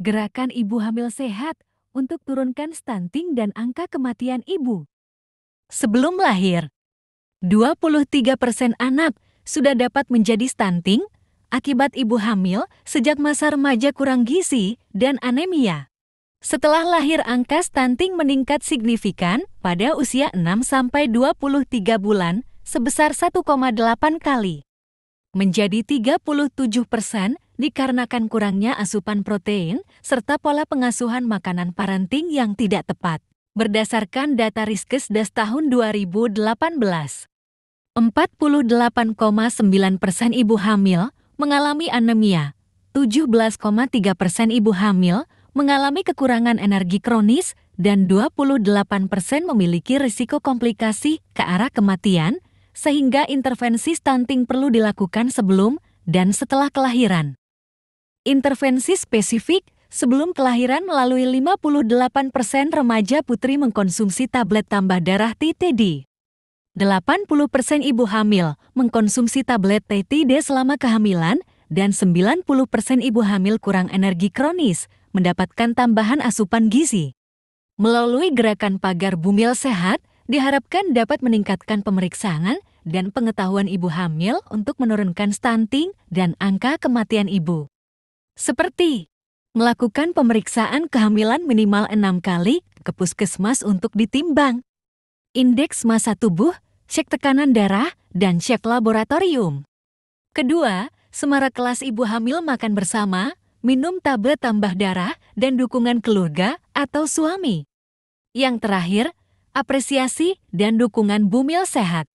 Gerakan ibu hamil sehat untuk turunkan stunting dan angka kematian ibu. Sebelum lahir, 23% anak sudah dapat menjadi stunting akibat ibu hamil sejak masa remaja kurang gizi dan anemia. Setelah lahir angka stunting meningkat signifikan pada usia 6-23 bulan sebesar 1,8 kali. Menjadi 37 persen dikarenakan kurangnya asupan protein serta pola pengasuhan makanan parenting yang tidak tepat. Berdasarkan data das tahun 2018, 48,9 persen ibu hamil mengalami anemia, 17,3 persen ibu hamil mengalami kekurangan energi kronis, dan 28 persen memiliki risiko komplikasi ke arah kematian, sehingga intervensi stunting perlu dilakukan sebelum dan setelah kelahiran. Intervensi spesifik, sebelum kelahiran melalui 58% remaja putri mengkonsumsi tablet tambah darah TTD. 80% ibu hamil mengkonsumsi tablet TTD selama kehamilan dan 90% ibu hamil kurang energi kronis mendapatkan tambahan asupan gizi. Melalui gerakan pagar bumil sehat, diharapkan dapat meningkatkan pemeriksaan dan pengetahuan ibu hamil untuk menurunkan stunting dan angka kematian ibu. Seperti melakukan pemeriksaan kehamilan minimal enam kali ke puskesmas untuk ditimbang, indeks massa tubuh, cek tekanan darah, dan cek laboratorium. Kedua, semarak kelas ibu hamil makan bersama, minum tablet tambah darah, dan dukungan keluarga atau suami. Yang terakhir, apresiasi dan dukungan bumil sehat.